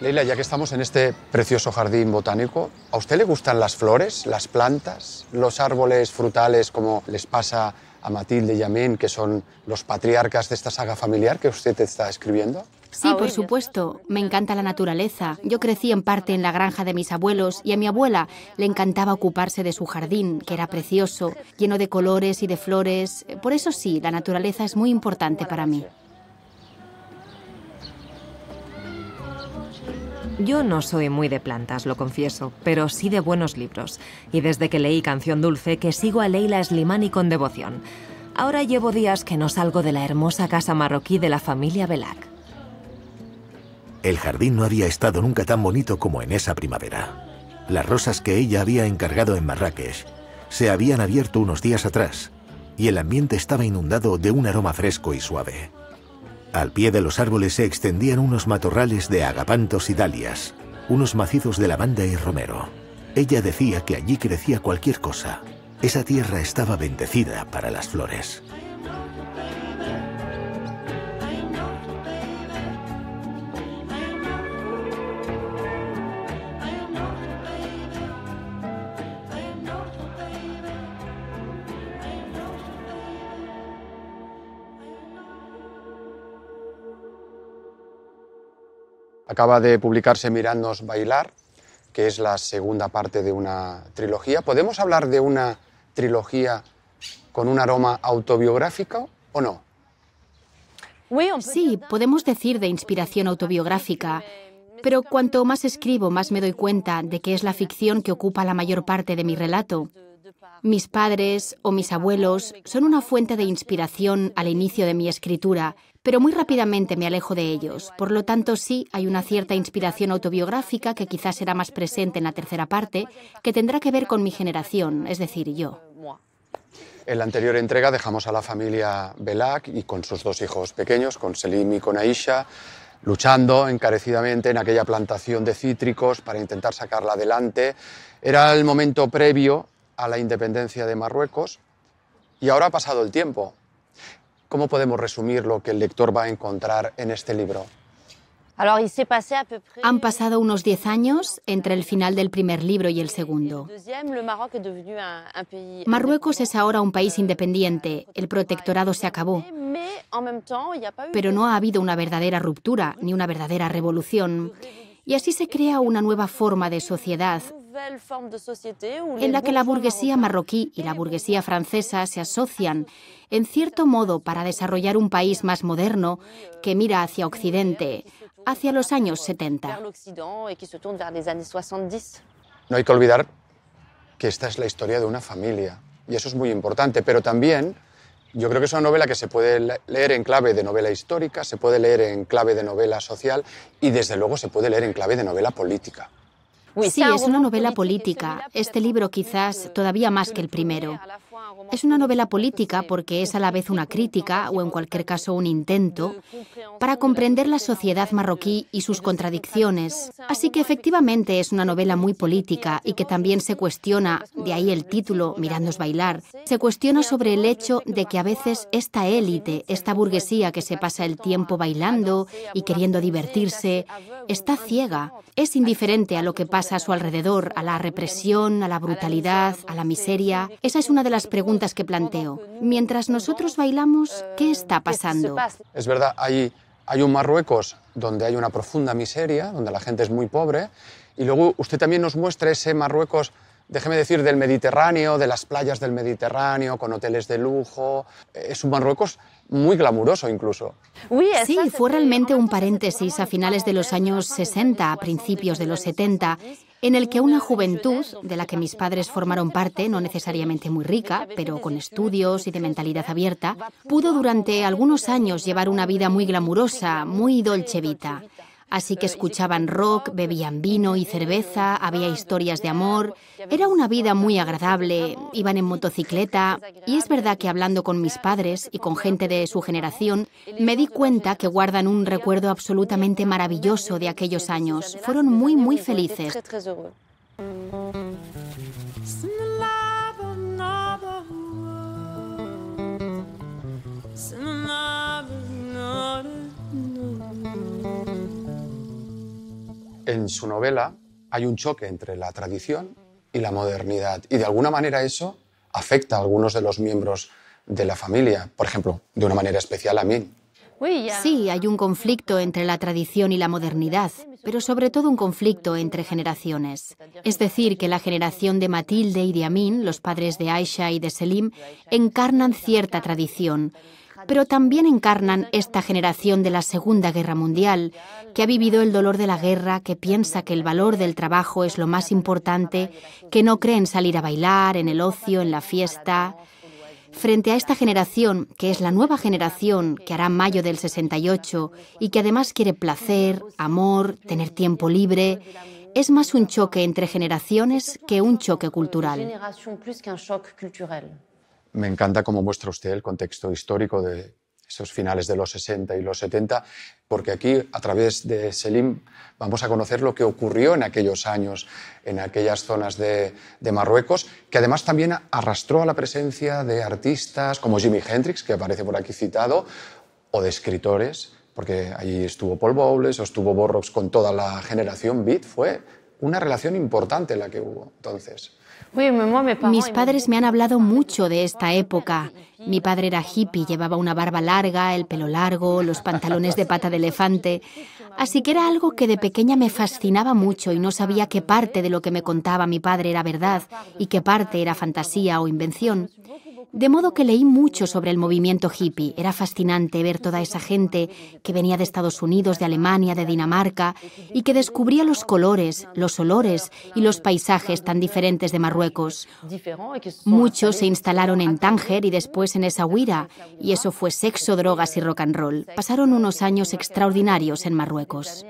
Leila, ya que estamos en este precioso jardín botánico, ¿a usted le gustan las flores, las plantas, los árboles frutales como les pasa a Matilde y a Men, que son los patriarcas de esta saga familiar que usted está escribiendo? Sí, ah, por supuesto. Me encanta la naturaleza. Yo crecí en parte en la granja de mis abuelos y a mi abuela le encantaba ocuparse de su jardín, que era precioso, lleno de colores y de flores. Por eso sí, la naturaleza es muy importante para mí. Yo no soy muy de plantas, lo confieso, pero sí de buenos libros. Y desde que leí Canción Dulce, que sigo a Leila Slimani con devoción. Ahora llevo días que no salgo de la hermosa casa marroquí de la familia Belak. El jardín no había estado nunca tan bonito como en esa primavera. Las rosas que ella había encargado en Marrakech se habían abierto unos días atrás y el ambiente estaba inundado de un aroma fresco y suave. Al pie de los árboles se extendían unos matorrales de agapantos y dalias, unos macizos de lavanda y romero. Ella decía que allí crecía cualquier cosa. Esa tierra estaba bendecida para las flores. Acaba de publicarse Mirandos Bailar, que es la segunda parte de una trilogía. ¿Podemos hablar de una trilogía con un aroma autobiográfico o no? Sí, podemos decir de inspiración autobiográfica, pero cuanto más escribo, más me doy cuenta de que es la ficción que ocupa la mayor parte de mi relato. Mis padres o mis abuelos son una fuente de inspiración al inicio de mi escritura, pero muy rápidamente me alejo de ellos. Por lo tanto, sí hay una cierta inspiración autobiográfica que quizás será más presente en la tercera parte, que tendrá que ver con mi generación, es decir, yo. En la anterior entrega dejamos a la familia Belac y con sus dos hijos pequeños, con Selim y con Aisha, luchando encarecidamente en aquella plantación de cítricos para intentar sacarla adelante. Era el momento previo a la independencia de Marruecos y ahora ha pasado el tiempo. ¿Cómo podemos resumir lo que el lector va a encontrar en este libro? Han pasado unos 10 años entre el final del primer libro y el segundo. Marruecos es ahora un país independiente, el protectorado se acabó, pero no ha habido una verdadera ruptura ni una verdadera revolución. Y así se crea una nueva forma de sociedad en la que la burguesía marroquí y la burguesía francesa se asocian, en cierto modo, para desarrollar un país más moderno que mira hacia euh, Occidente, hacia los años 70. No hay que olvidar que esta es la historia de una familia, y eso es muy importante, pero también yo creo que es una novela que se puede leer en clave de novela histórica, se puede leer en clave de novela social y desde luego se puede leer en clave de novela política. Sí, es una novela política. Este libro quizás todavía más que el primero. Es una novela política porque es a la vez una crítica, o en cualquier caso un intento, para comprender la sociedad marroquí y sus contradicciones. Así que efectivamente es una novela muy política y que también se cuestiona, de ahí el título, Mirándos bailar, se cuestiona sobre el hecho de que a veces esta élite, esta burguesía que se pasa el tiempo bailando y queriendo divertirse, está ciega, es indiferente a lo que pasa a su alrededor, a la represión, a la brutalidad, a la miseria. Esa es una de las preguntas que planteo. Mientras nosotros bailamos, ¿qué está pasando? Es verdad, hay, hay un Marruecos donde hay una profunda miseria, donde la gente es muy pobre, y luego usted también nos muestra ese Marruecos déjeme decir, del Mediterráneo, de las playas del Mediterráneo, con hoteles de lujo. Es un Marruecos muy glamuroso incluso. Sí, fue realmente un paréntesis a finales de los años 60, a principios de los 70, en el que una juventud, de la que mis padres formaron parte, no necesariamente muy rica, pero con estudios y de mentalidad abierta, pudo durante algunos años llevar una vida muy glamurosa, muy dolcevita. Así que eh, escuchaban rock, pues, bebían eh, vino y eh, cerveza, había historias de amor. Era una vida muy agradable, iban en motocicleta. Y es verdad que hablando con mis pues, padres este y con gente de su generación, me di cuenta que guardan un recuerdo absolutamente maravilloso de aquellos pues, años. Fueron muy, muy felices. en su novela hay un choque entre la tradición y la modernidad. Y de alguna manera eso afecta a algunos de los miembros de la familia, por ejemplo, de una manera especial a mí. Sí, hay un conflicto entre la tradición y la modernidad, pero sobre todo un conflicto entre generaciones. Es decir, que la generación de Matilde y de Amin, los padres de Aisha y de Selim, encarnan cierta tradición, pero también encarnan esta generación de la Segunda Guerra Mundial, que ha vivido el dolor de la guerra, que piensa que el valor del trabajo es lo más importante, que no cree en salir a bailar, en el ocio, en la fiesta. Frente a esta generación, que es la nueva generación que hará mayo del 68 y que además quiere placer, amor, tener tiempo libre, es más un choque entre generaciones que un choque cultural me encanta cómo muestra usted el contexto histórico de esos finales de los 60 y los 70, porque aquí, a través de Selim, vamos a conocer lo que ocurrió en aquellos años, en aquellas zonas de, Marruecos, que además también arrastró a la presencia de artistas como Jimi Hendrix, que aparece por aquí citado, o de escritores, porque allí estuvo Paul Bowles, o estuvo Borrocks con toda la generación beat, fue una relación importante la que hubo entonces. Mis padres me han hablado mucho de esta época. Mi padre era hippie, llevaba una barba larga, el pelo largo, los pantalones de pata de elefante. Así que era algo que de pequeña me fascinaba mucho y no sabía qué parte de lo que me contaba mi padre era verdad y qué parte era fantasía o invención. De modo que leí mucho sobre el movimiento hippie. Era fascinante ver toda esa gente que venía de Estados Unidos, de Alemania, de Dinamarca, y que descubría los colores, los olores y los paisajes tan diferentes de Marruecos. Muchos se instalaron en Tánger y después en Huira y eso fue sexo, drogas y rock and roll. Pasaron unos años extraordinarios en Marruecos.